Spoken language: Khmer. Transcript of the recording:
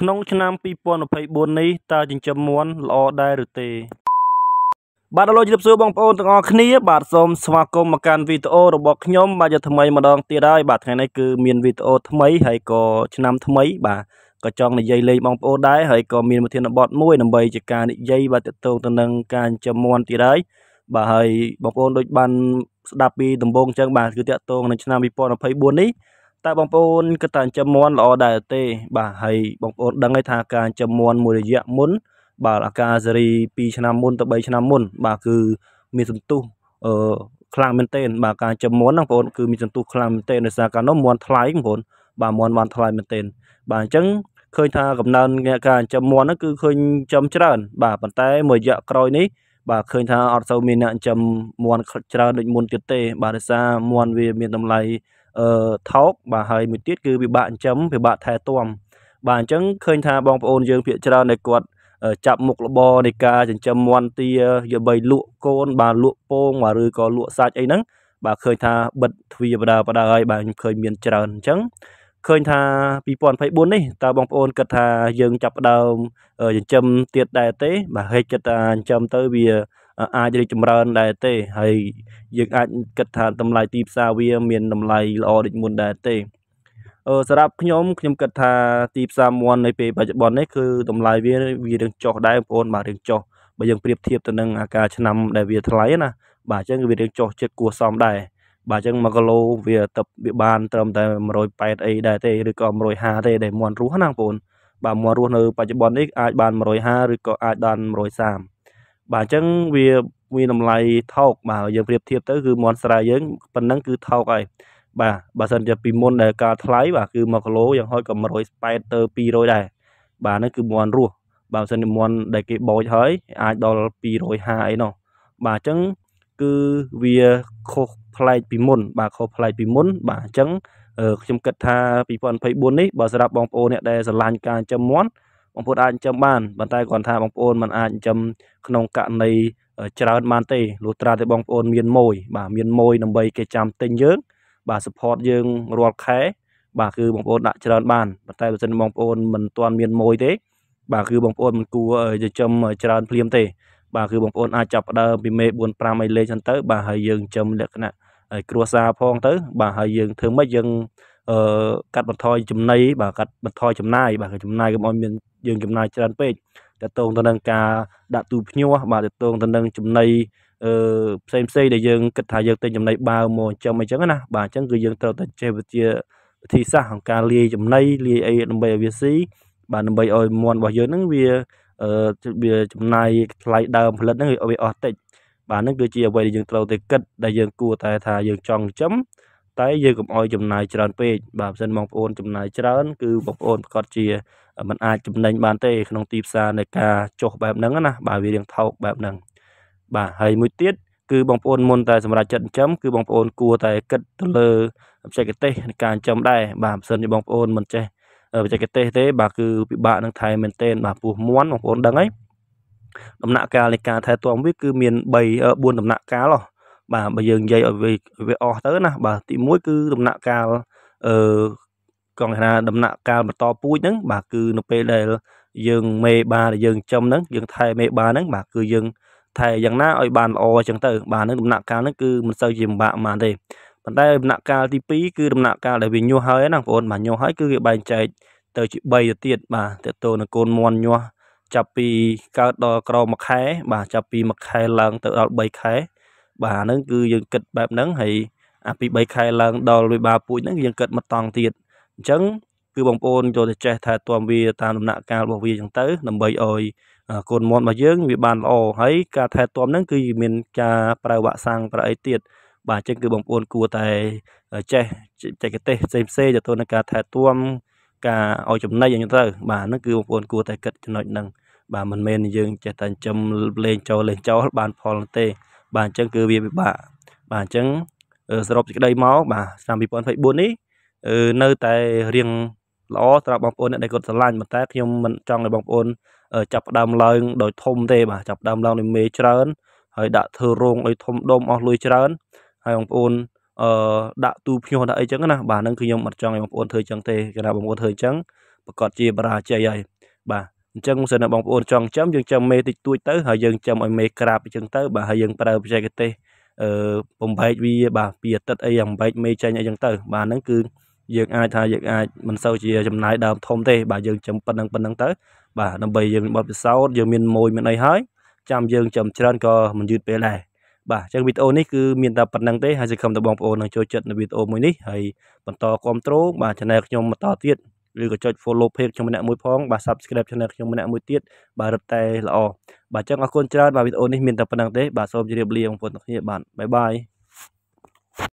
ក្នុងឆ្នាំ2024នេះតើចិញ្ចឹមមាន់ល្អដែរឬទេបាទលោកជម្រាបសួរបងប្អូនទាំងអស់គ្នា បាទសូមស្វាគមន៍មកកាន់វីដេអូរបស់ខ្ញុំបាទជាថ្មីម្ដងទៀតហើយបាទថ្ងៃនេះគឺមានវីដេអូថ្មីហើយក៏ឆ្នាំថ្មី បាទក៏ចង់និយាយលេងបងប្អូនដែរហើយក៏មានប្រធានបទមួយដើម្បីជាការនិយាយបាទទៅទៅ នឹងការចិញ្ចឹមមាន់ទៀតហើយបាទហើយបងប្អូនដូចបានស្ដាប់ពីដំបូងអញ្ចឹងបាទគឺតាក់ទងនឹងឆ្នាំ2024នេះតើបងប្អូនគិតថាចិញ្ចឹមមាន់ល្អដែរទេ បាទហើយបងប្អូនដឹងហើយថាការចិញ្ចឹមមាន់មួយរយៈមុន បាទអាកាសេរី2ឆ្នាំមុនទៅ3ឆ្នាំមុនបាទគឺមានសន្ទុះអឺខ្លាំងមែនទែនបាទការចិញ្ចឹមមាន់ហ្នឹងបងប្អូនគឺមានសន្ទុះខ្លាំងមែនទែនដោយសារកាលនោះមាន់ថ្លៃបងប្អូនបាទមាន់បានថ្លៃមែនទែនបាទអញ្ចឹងឃើញថាកំណើនអ្នកការចិញ្ចឹមមាន់ហ្នឹងគឺឃើញចំច្រើន បាទប៉ុន្តែមួយរយៈក្រោយនេះបាទឃើញថាអត់សូវមានអ្នកចិញ្ចឹមមាន់ច្រើនដូចមុនទៀតទេបាទដោយសារមាន់វាមានតម្លៃអឺថោកបាទហើយមួយទៀតគឺពិបាកចិញ្ចឹមពិបាកថែទាំ បាទអញ្ចឹងឃើញថាបងប្អូនយើងភាគច្រើនដែលគាត់ចាប់មុខលបនៃការចិញ្ចឹមមាន់ទាយកបីលក់កូនបាទលក់ពងបាទឬក៏លក់សាច់អីហ្នឹងបាទឃើញថាបិទទ្វារបដាបដាហើយបាទខ្ញុំឃើញមានច្រើនអញ្ចឹងឃើញថា2024នេះតើបងប្អូនគិតថាយើងចាប់ដើមចិញ្ចឹមទៀតដែរទេ បាទហេតុគិតថាចិញ្ចឹមទៅវាអាចរីកចម្រើនដែរទេហើយយើងអាចគិតថាតម្លៃទីផ្សារវា មានតម្លៃល្អដូចមុនដែរទេអឺសម្រាប់ខ្ញុំខ្ញុំគិតថាទីផ្សារមន់នៅពេលបច្ចុប្បន្ននេះគឺតម្លៃវាវារឿងចុះដែរបងប្អូនបាទរឿងចុះបើយើងប្រៀបធៀបទៅនឹងអាការឆ្នាំដែលវាថ្លៃណាបាទអញ្ចឹងវារឿងចុះចិត្តគួរសមដែរបាទអញ្ចឹង1គីឡូវាទឹកវាបានត្រឹមតែ180អីដែរទេឬក៏150ទេដែលមន់រស់ណាបងប្អូន បាទមន់រស់នៅ បច្ចុប្បន្ននេះអាចបាន150ឬក៏អាចដល់130បាទអញ្ចឹងវាមានតម្លៃថោកបាទយើងប្រៀបធៀបទៅ គឺមន់ស្រែយើងប៉ុណ្ណឹងគឺថោកហើយបាទបើសិនជាពីមុនដែលការថ្លៃបាទគឺ1គីឡូយ៉ាងហោចក៏180ទៅ200ដែរបាទហ្នឹងគឺមន់រស់បើសិនជាមន់ដែលគេបោចហើយអាចដល់250អីនោះបាទអញ្ចឹងគឺវាខុសប្លែកពីមុន បាទខុសប្លែកពីមុន បាទអញ្ចឹង ខ្ញុំគិតថា2024នេះបើសម្រាប់បងប្អូនអ្នកដែលស្រឡាញ់ការចិញ្ចឹមមាន់បងប្អូនអាចចិញ្ចឹមបានប៉ុន្តែគ្រាន់ថា បងប្អូនមិនអាចចិញ្ចឹមក្នុងករណីច្រើនបានទេលុះត្រាតែបងប្អូន មានម៉ួយបាទមានម៉ួយដើម្បីគេចាំទិញយើងបាទ support យើងរាល់ខែបាទគឺបងប្អូនដាក់ច្រើនបានប៉ុន្តែបើសិនបងប្អូនមិនទាន់មានម៉ួយទេ បាទគឺបងប្អូនមិនគួរចិញ្ចឹមច្រើនភ្លាមទេបាទគឺបងប្អូនអាចចាប់ផ្ដើមពីមេ4 5អីលេខហ្នឹងទៅ បាទហើយយើងចិញ្ចឹមលក្ខណៈគ្រួសារផងទៅ បាទហើយយើងធ្វើម៉េចយើងអឺកាត់បន្ថយចំណីបាទកាត់បន្ថយចំណាយបាទចំណាយកុំឲ្យមានយើងចំណាយច្រើនពេកតកតងទៅនឹងការដាក់ទូភ្ញោះបាទតកតងទៅនឹងចំណីអឺផ្សេងផ្សេងដែលយើងគិតថាយើងទិញចំណីបាវមកចំអីចឹងណាបាទអញ្ចឹងគឺយើងត្រូវតែចេះវិជាវិធីសាស្ត្រក្នុងការលាយចំណីលាយអីដើម្បីឲ្យវាស៊ីបាទដើម្បីឲ្យមន់របស់យើងហ្នឹងវាអឺវាចំណាយថ្លៃដើមផលិតហ្នឹងវាអស់តិចបាទហ្នឹងគឺជាអ្វីដែលយើងត្រូវតែគិតដែលយើងគួរតែថាយើងចង់ចិញ្ចឹមតែយើងកុំអោយចំណាយច្រើនពេកបាទបើសិនបងប្អូនចំណាយច្រើន គឺបងប្អូនប្រកាសជាมันអាចចំណេញបានទេក្នុងទីផ្សារនៃការចុះបែបហ្នឹងណា បាទវារៀងថោកបែបហ្នឹងបាទហើយមួយទៀតគឺបងប្អូនមុនតែសម្រាប់ចិត្តចិញ្ចឹមគឺបងប្អូនគួរតែគិតទៅលើបច្ចេកទេសនៃការចិញ្ចឹមដែរបាទបើសិនជាបងប្អូនមិនចេះបច្ចេកទេសទេបាទគឺពិបាកនឹងថែមែនទែនបាទពោះមន់បងប្អូនដឹងហើយដំណាក់កាលនៃការថែទាំវាគឺមាន3 4ដំណាក់កាលហ៎បាទបើយើងនិយាយឲ្យវាអស់ទៅណាបាទទី1គឺដំណាក់កាលអឺកងថាដំណាក់កាលបន្តពូជហ្នឹងបាទគឺនៅពេលដែលយើងមេបាដែលយើងចំហ្នឹងយើង ថែមេបាហ្នឹងបាទគឺយើងថែយ៉ាងណាឲ្យបានល្អអញ្ចឹងទៅបាទហ្នឹងដំណាក់កាលហ្នឹងគឺមិនសូវជាពិបាកប៉ុន្មានទេប៉ុន្តែដំណាក់កាលទី2គឺដំណាក់កាលដែលវាញាស់ហើយណាបងប្អូនបាទញាស់ហើយគឺវាបែងចែកទៅជា3ទៅទៀតបាទតទៅនឹងកូនមន់ញាស់ចាប់ពីកើតដល់ក្រមួយខែ បាទចាប់ពីមួយខែឡើង ទៅដល់3ខែបាទអាហ្នឹងគឺយើងគិតបែបហ្នឹងហើយអាពី3ខែឡើង ដល់លុយបាពូជហ្នឹងយើងគិតមកតង់ទៀតអញ្ចឹងគឺបងប្អូនចូលទៅចេះ ថែទាំវាតាមដំណាក់កាលរបស់វាអញ្ចឹងទៅដើម្បីឲ្យកូនមន់របស់យើងវាបានល្អហើយការថែទាំហ្នឹងគឺ មានការប្រើវ៉ាក់សាំងប្រើអីទៀតបាទអញ្ចឹងគឺបងប្អូនគួរតែចេះចែកទេសផ្សេងផ្សេងទៅទៅនឹងការថែទាំការឲ្យចំណេញអញ្ចឹងទៅបាទហ្នឹងគឺបងប្អូនគួរតែគិតចំណុចហ្នឹងបាទមិនមែនយើងចេះតែចិញ្ចឹមលេងចូលលេងចូលបានផលទេបាទអញ្ចឹងគឺវាពិបាកបាទអញ្ចឹងសរុបសេចក្តីមកបាទឆ្នាំ2024នេះនៅតែរៀងល្អសម្រាប់បងប្អូនអ្នកដែលគាត់ស្រឡាញ់ប៉ុន្តែខ្ញុំមិនចង់ឲ្យបងប្អូនចាប់ផ្ដើមឡើង ដោយធំទេបាទចាប់ផ្ដើមឡើងដោយមេច្រើនហើយដាក់ធ្វើរោងដោយធំដុំអស់លុយច្រើនហើយបងប្អូនអឺដាក់ទូភ្ញោះដាក់អីចឹងណាបាទហ្នឹងគឺខ្ញុំអត់ចង់ឲ្យបងប្អូនធ្វើចឹងទេគេថាបងប្អូនធ្វើចឹងប្រកាសជាបរាជ័យហើយបាទអញ្ចឹងសិនបងប្អូនចង់ចំយើងចំមេតិចតួចទៅហើយយើងចំឲ្យមេក្រាបអញ្ចឹងទៅ បាទហើយយើងប្រើបច្ចេកទេសអឺបំបែកវាបាទពីអាទិត្យអីបំបែកមេចាញ់អីអញ្ចឹងទៅបាទហ្នឹងគឺយើងអាចថាយើងអាចមិនសូវជាចំណាយដើមធំទេ បាទយើងចំប៉ុណ្ណឹងប៉ុណ្ណឹងទៅបាទដើម្បីយើងបត់ពិសោធន៍យើងមានមួយមានអីហើយចាំយើងចំច្រើនក៏មិនយឺតពេលដែរបាទអញ្ចឹងវីដេអូនេះគឺមានតែប៉ុណ្្នឹងទេហើយសង្ឃឹមថាបងប្អូននឹងចូលចិត្តនៅវីដេអូមួយនេះហើយបន្តគ្រប់គ្រងបាទ channel ខ្ញុំបន្តទៀតឬក៏ចុច follow page ខ្ញុំម្នាក់មួយផងបាទ subscribe channel ខ្ញុំម្នាក់មួយទៀតបាទរឹតតែល្អបាទអញ្ចឹងអរគុណច្រើនបាទវីដេអូនេះមានតែប៉ុណ្្នឹងទេបាទសូមជម្រាបលាបងប្អូនទាំងគ្នាបាទបាយបាយ